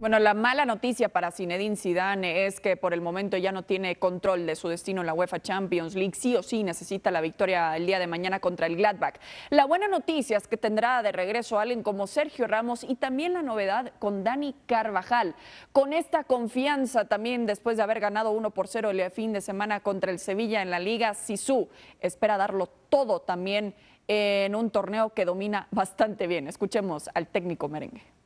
Bueno, la mala noticia para Zinedine Zidane es que por el momento ya no tiene control de su destino en la UEFA Champions League. Sí o sí necesita la victoria el día de mañana contra el Gladbach. La buena noticia es que tendrá de regreso a alguien como Sergio Ramos y también la novedad con Dani Carvajal. Con esta confianza también después de haber ganado 1 por 0 el fin de semana contra el Sevilla en la Liga, Sisu espera darlo todo también en un torneo que domina bastante bien. Escuchemos al técnico merengue.